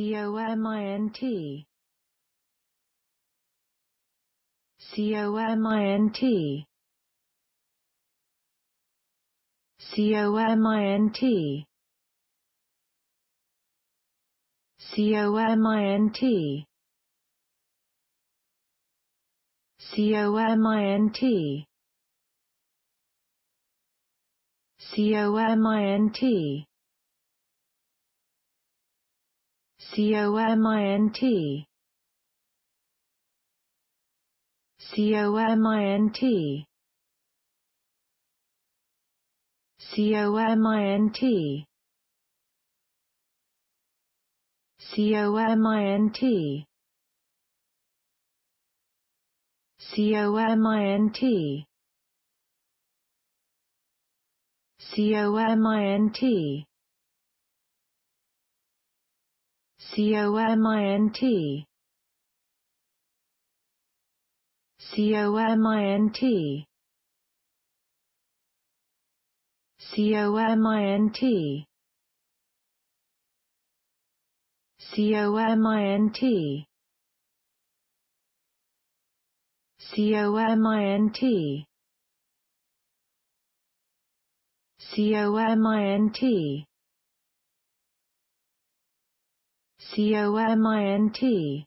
C-O-M-I-N-T. C-O-M-I-N-T. C-O-M-I-N-T. C-O-M-I-N-T. C-O-M-I-N-T. C-O-M-I-N-T. C-O-M-I-N-T. C-O-M-I-N-T. C-O-M-I-N-T. C-O-M-I-N-T. C-O-M-I-N-T. C-O-M-I-N-T. C-O-M-I-N-T. C-O-M-I-N-T. C-O-M-I-N-T. C-O-M-I-N-T. C-O-M-I-N-T. C-O-M-I-N-T. C-O-M-I-N-T.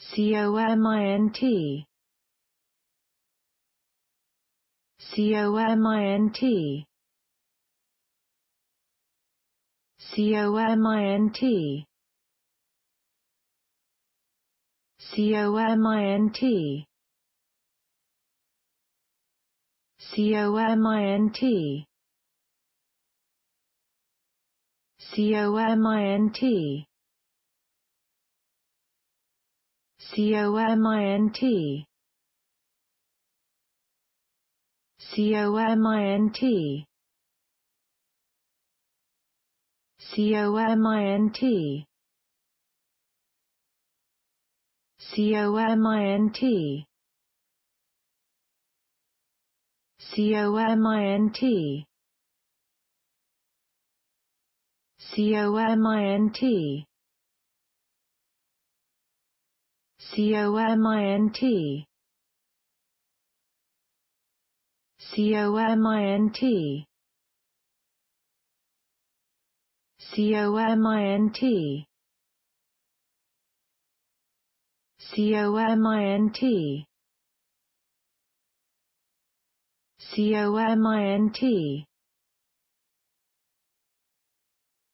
C-O-M-I-N-T. C-O-M-I-N-T. C-O-M-I-N-T. C-O-M-I-N-T. C-O-M-I-N-T. C-O-M-I-N-T. C-O-M-I-N-T. C-O-M-I-N-T. C-O-M-I-N-T. C-O-M-I-N-T. C-O-M-I-N-T. C-O-M-I-N-T. C-O-M-I-N-T. C-O-M-I-N-T. C-O-M-I-N-T. C-O-M-I-N-T. C-O-M-I-N-T.